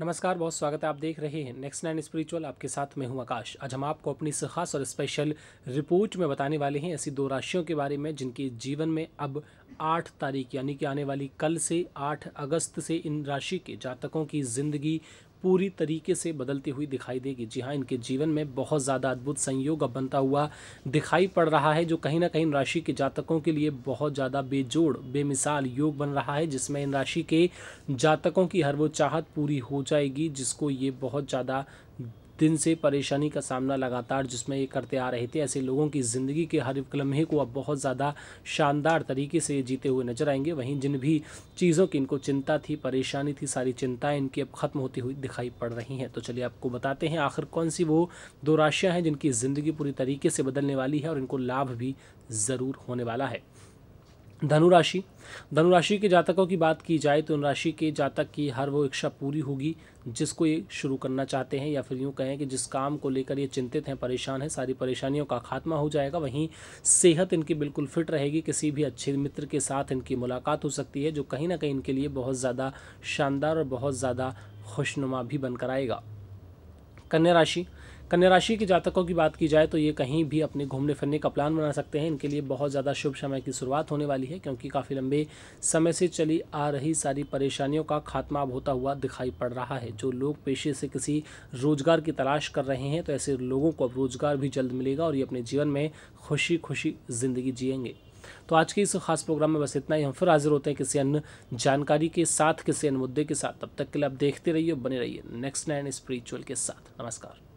नमस्कार बहुत स्वागत है आप देख रहे हैं नेक्स्ट नाइन स्पिरिचुअल आपके साथ मैं हूं आकाश आज हम आपको अपनी इस खास और स्पेशल रिपोर्ट में बताने वाले हैं ऐसी दो राशियों के बारे में जिनके जीवन में अब आठ तारीख यानी कि आने वाली कल से आठ अगस्त से इन राशि के जातकों की ज़िंदगी पूरी तरीके से बदलती हुई दिखाई देगी जी हाँ इनके जीवन में बहुत ज़्यादा अद्भुत संयोग अब बनता हुआ दिखाई पड़ रहा है जो कहीं ना कहीं राशि के जातकों के लिए बहुत ज़्यादा बेजोड़ बेमिसाल योग बन रहा है जिसमें इन राशि के जातकों की हर वो चाहत पूरी हो जाएगी जिसको ये बहुत ज़्यादा दिन से परेशानी का सामना लगातार जिसमें ये करते आ रहे थे ऐसे लोगों की ज़िंदगी के हर एक लम्हे को अब बहुत ज़्यादा शानदार तरीके से जीते हुए नजर आएंगे वहीं जिन भी चीज़ों की इनको चिंता थी परेशानी थी सारी चिंताएं इनकी अब ख़त्म होती हुई दिखाई पड़ रही हैं तो चलिए आपको बताते हैं आखिर कौन सी वो दो राशियाँ हैं जिनकी ज़िंदगी पूरी तरीके से बदलने वाली है और इनको लाभ भी ज़रूर होने वाला है धनुराशि धनुराशि के जातकों की बात की जाए तो राशि के जातक की हर वो इच्छा पूरी होगी जिसको ये शुरू करना चाहते हैं या फिर यूँ कहें कि जिस काम को लेकर ये चिंतित हैं परेशान हैं सारी परेशानियों का खात्मा हो जाएगा वहीं सेहत इनकी बिल्कुल फिट रहेगी किसी भी अच्छे मित्र के साथ इनकी मुलाकात हो सकती है जो कहीं ना कहीं इनके लिए बहुत ज़्यादा शानदार और बहुत ज़्यादा खुशनुमा भी बनकर आएगा कन्या राशि कन्या राशि के जातकों की बात की जाए तो ये कहीं भी अपने घूमने फिरने का प्लान बना सकते हैं इनके लिए बहुत ज़्यादा शुभ समय की शुरुआत होने वाली है क्योंकि काफ़ी लंबे समय से चली आ रही सारी परेशानियों का खात्मा अब होता हुआ दिखाई पड़ रहा है जो लोग पेशे से किसी रोजगार की तलाश कर रहे हैं तो ऐसे लोगों को अब रोजगार भी जल्द मिलेगा और ये अपने जीवन में खुशी खुशी ज़िंदगी जियेंगे तो आज के इस खास प्रोग्राम में बस इतना ही हम फिर हाजिर होते हैं किसी अन्य जानकारी के साथ किसी अन्य मुद्दे के साथ तब तक के लिए आप देखते रहिए बने रहिए नेक्स्ट नाइन स्पिरिचुअल के साथ नमस्कार